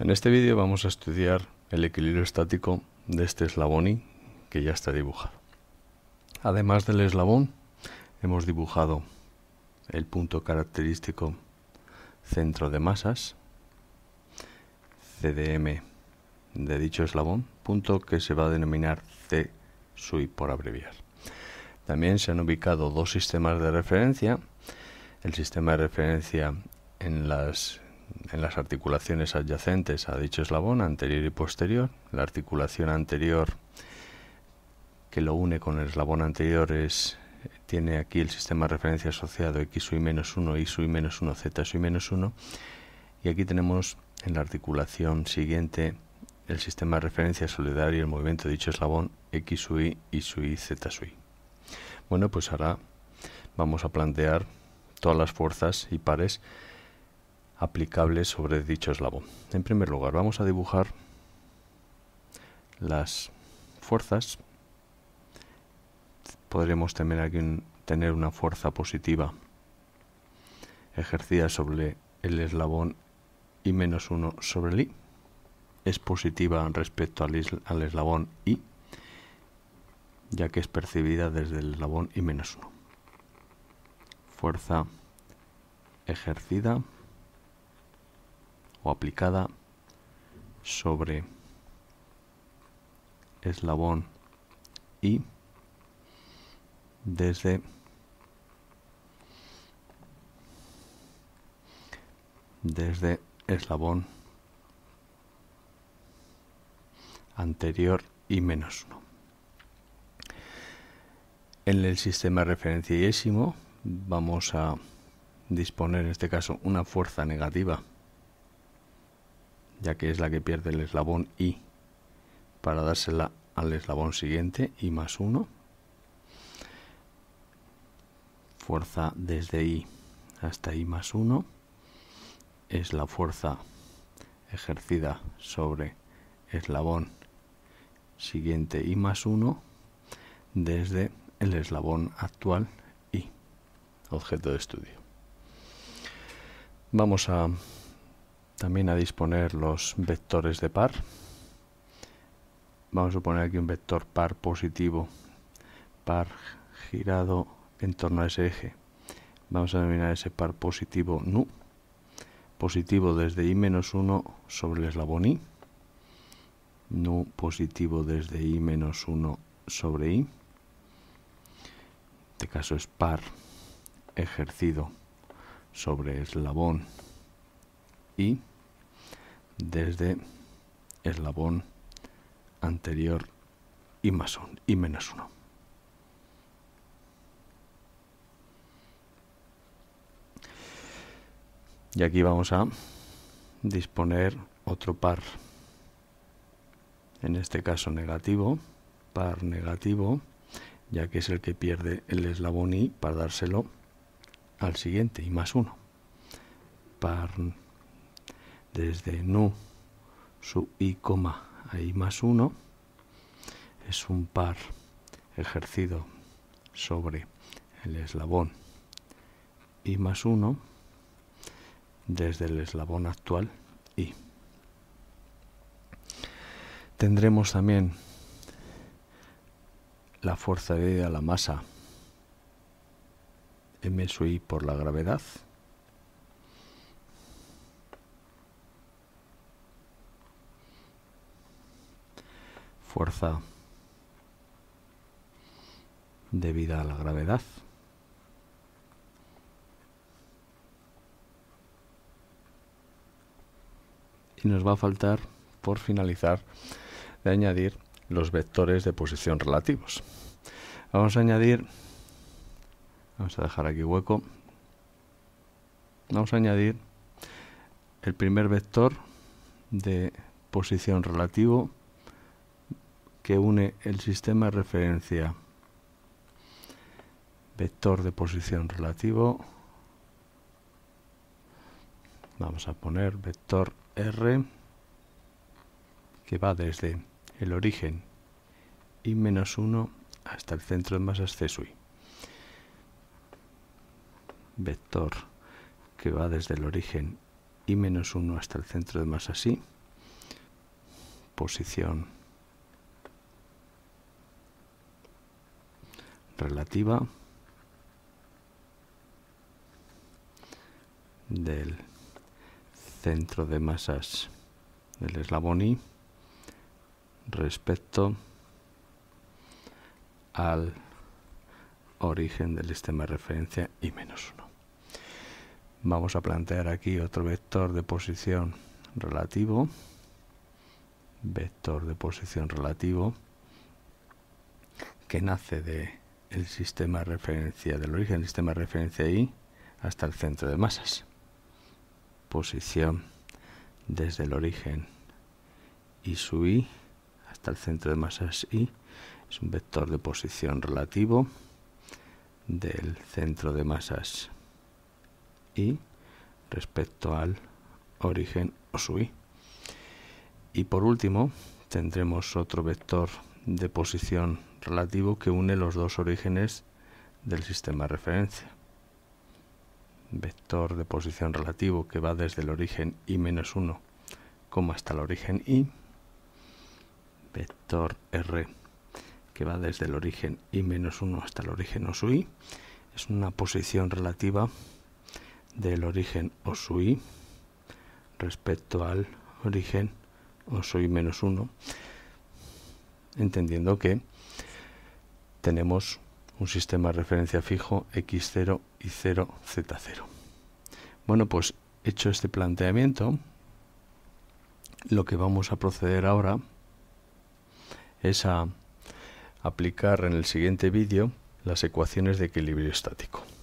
En este vídeo vamos a estudiar el equilibrio estático de este eslabón y que ya está dibujado. Además del eslabón, hemos dibujado el punto característico centro de masas, CDM de dicho eslabón, punto que se va a denominar C por abreviar. También se han ubicado dos sistemas de referencia, el sistema de referencia en las en las articulaciones adyacentes a dicho eslabón, anterior y posterior. La articulación anterior que lo une con el eslabón anterior es, tiene aquí el sistema de referencia asociado x y menos 1, y y menos 1, z y menos 1. Y aquí tenemos en la articulación siguiente el sistema de referencia solidario y el movimiento de dicho eslabón x y y z y. Bueno, pues ahora vamos a plantear todas las fuerzas y pares Aplicable sobre dicho eslabón. En primer lugar, vamos a dibujar las fuerzas. Podremos tener aquí tener una fuerza positiva ejercida sobre el eslabón y menos 1 sobre el i. Es positiva respecto al, eslabón i, ya que es percibida desde el eslabón i menos 1. Fuerza ejercida o aplicada sobre eslabón y desde desde eslabón anterior y menos 1. En el sistema referenciésimo vamos a disponer en este caso una fuerza negativa ya que es la que pierde el eslabón I para dársela al eslabón siguiente, I más 1. Fuerza desde I hasta I más 1 es la fuerza ejercida sobre eslabón siguiente I más 1 desde el eslabón actual I, objeto de estudio. Vamos a también a disponer los vectores de par. Vamos a poner aquí un vector par positivo, par girado en torno a ese eje. Vamos a denominar ese par positivo nu, positivo desde i-1 sobre el eslabón i, nu positivo desde i-1 sobre i. En este caso es par ejercido sobre eslabón i desde eslabón anterior y más y menos 1. Y aquí vamos a disponer otro par, en este caso negativo, par negativo, ya que es el que pierde el eslabón y para dárselo al siguiente y más uno. Par desde nu sub i, coma, i más 1 es un par ejercido sobre el eslabón i más 1 desde el eslabón actual i. Tendremos también la fuerza de la masa m sub i por la gravedad fuerza debida a la gravedad. Y nos va a faltar, por finalizar, de añadir los vectores de posición relativos. Vamos a añadir, vamos a dejar aquí hueco, vamos a añadir el primer vector de posición relativo que une el sistema de referencia vector de posición relativo. Vamos a poner vector R que va desde el origen y menos 1 hasta el centro de masas CSUI. Vector que va desde el origen y menos 1 hasta el centro de masa I. Posición relativa del centro de masas del eslabón I respecto al origen del sistema de referencia y menos 1. Vamos a plantear aquí otro vector de posición relativo, vector de posición relativo que nace de el sistema de referencia del origen, el sistema de referencia I, hasta el centro de masas. Posición desde el origen y su i hasta el centro de masas I es un vector de posición relativo del centro de masas Y respecto al origen o su i. Y por último tendremos otro vector de posición relativo que une los dos orígenes del sistema de referencia. Vector de posición relativo que va desde el origen i menos 1, hasta el origen i Vector R que va desde el origen i menos 1 hasta el origen osu!i Es una posición relativa del origen osu!i respecto al origen o menos 1 entendiendo que tenemos un sistema de referencia fijo x0, y0, z0. Bueno, pues hecho este planteamiento, lo que vamos a proceder ahora es a aplicar en el siguiente vídeo las ecuaciones de equilibrio estático.